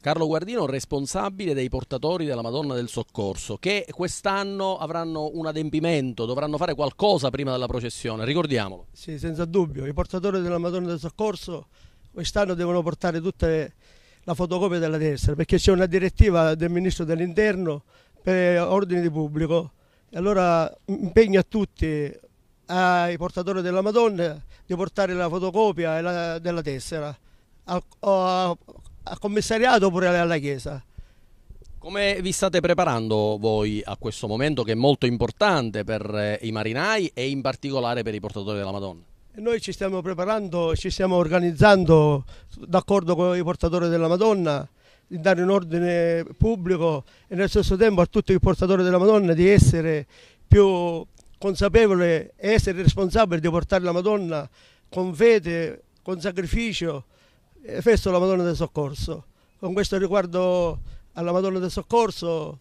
Carlo Guardino, responsabile dei portatori della Madonna del Soccorso, che quest'anno avranno un adempimento, dovranno fare qualcosa prima della processione, ricordiamolo. Sì, senza dubbio, i portatori della Madonna del Soccorso quest'anno devono portare tutta la fotocopia della destra, perché c'è una direttiva del Ministro dell'Interno per ordine di pubblico. Allora impegno a tutti, ai portatori della Madonna, di portare la fotocopia della tessera a, a, commissariato pure alla chiesa. Come vi state preparando voi a questo momento che è molto importante per eh, i marinai e in particolare per i portatori della Madonna? Noi ci stiamo preparando, ci stiamo organizzando d'accordo con i portatori della Madonna di dare un ordine pubblico e nello stesso tempo a tutti i portatori della Madonna di essere più consapevoli e essere responsabili di portare la Madonna con fede, con sacrificio, eh, festo la Madonna del Soccorso. Con questo riguardo alla Madonna del Soccorso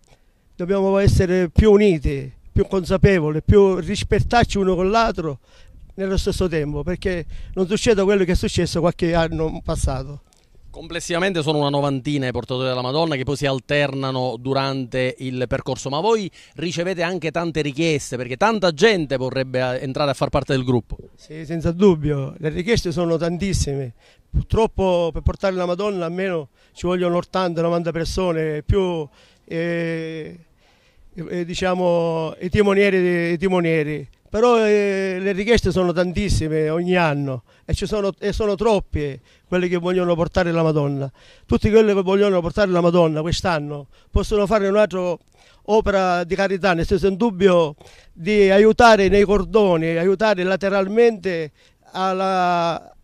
dobbiamo essere più uniti, più consapevoli, più rispettarci uno con l'altro nello stesso tempo, perché non succede quello che è successo qualche anno passato. Complessivamente sono una novantina i portatori della Madonna che poi si alternano durante il percorso, ma voi ricevete anche tante richieste perché tanta gente vorrebbe eh, entrare a far parte del gruppo. Sì, senza dubbio, le richieste sono tantissime. Purtroppo per portare la Madonna almeno ci vogliono 80-90 persone, più eh, eh, diciamo, i timonieri. I timonieri però eh, le richieste sono tantissime ogni anno e, sono, e sono troppe quelle che vogliono portare la Madonna. Tutti quelli che vogliono portare la Madonna quest'anno possono fare un'altra opera di carità, nel senso in dubbio di aiutare nei cordoni, aiutare lateralmente alla,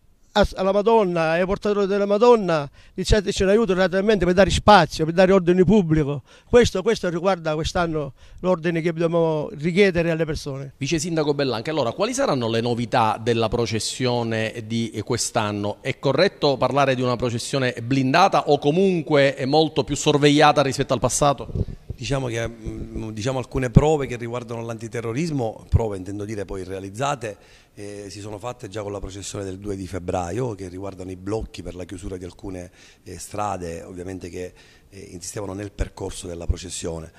alla Madonna, ai portatori della Madonna, iniziateci un aiuto naturalmente per dare spazio, per dare ordine pubblico. Questo, questo riguarda quest'anno l'ordine che dobbiamo richiedere alle persone. Vice Sindaco Bellanca, allora quali saranno le novità della processione di quest'anno? È corretto parlare di una processione blindata o comunque molto più sorvegliata rispetto al passato? diciamo che mm, diciamo, alcune prove che riguardano l'antiterrorismo, prove intendo dire poi realizzate, eh, si sono fatte già con la processione del 2 di febbraio che riguardano i blocchi per la chiusura di alcune eh, strade ovviamente che eh, insistevano nel percorso della processione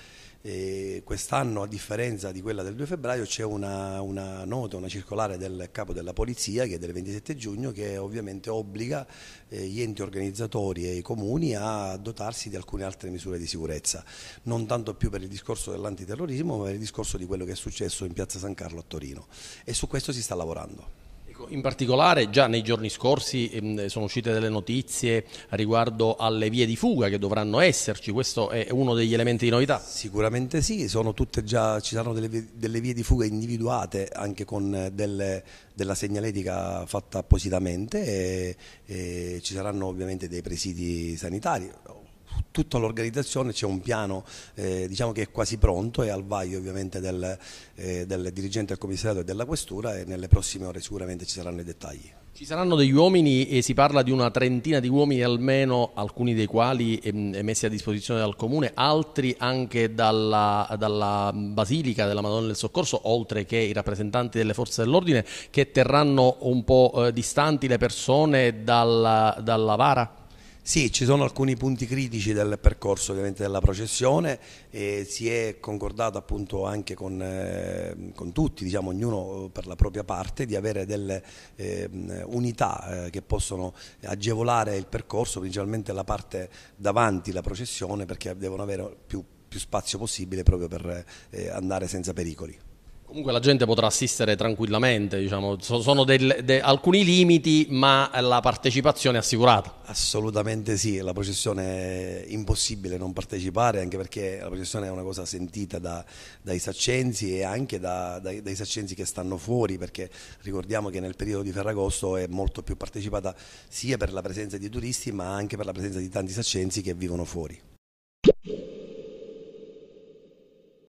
quest'anno, a differenza di quella del 2 febbraio, c'è una, una, nota, una circolare del capo della polizia che è del 27 giugno che ovviamente obbliga eh, gli enti organizzatori e i comuni a dotarsi di alcune altre misure di sicurezza, non tanto più per il discorso dell'antiterrorismo ma per il discorso di quello che è successo in piazza San Carlo a Torino e su questo si sta lavorando in particolare già nei giorni scorsi ehm, sono uscite delle notizie riguardo alle vie di fuga che dovranno esserci, questo è uno degli elementi di novità? Sicuramente sì, già, ci saranno delle, delle, vie di fuga individuate anche con eh, delle, della segnaletica fatta appositamente e, e ci saranno ovviamente dei presidi sanitari, tutta l'organizzazione, c'è un piano eh, diciamo che è quasi pronto, è al vaglio ovviamente del, eh, del dirigente del commissariato e della questura e nelle prossime ore sicuramente ci saranno i dettagli. Ci saranno degli uomini e si parla di una trentina di uomini almeno, alcuni dei quali ehm, messi a disposizione dal comune, altri anche dalla, dalla Basilica della Madonna del Soccorso, oltre che i rappresentanti delle forze dell'ordine che terranno un po' eh, distanti le persone dalla, dalla vara? Sì, ci sono alcuni punti critici del percorso ovviamente della processione, e si è concordato appunto anche con, eh, con tutti, diciamo, ognuno per la propria parte, di avere delle ehm, eh, unità che possono agevolare il percorso, principalmente la parte davanti la processione perché devono avere più, più spazio possibile proprio per eh, andare senza pericoli. Comunque la gente potrà assistere tranquillamente, diciamo. sono del, de, alcuni limiti, ma la partecipazione è assicurata. Assolutamente sì, la processione è impossibile non partecipare, anche perché la processione è una cosa sentita da, dai saccenzi e anche da, dai, dai, saccenzi che stanno fuori, perché ricordiamo che nel periodo di Ferragosto è molto più partecipata sia per la presenza di turisti, ma anche per la presenza di tanti saccenzi che vivono fuori.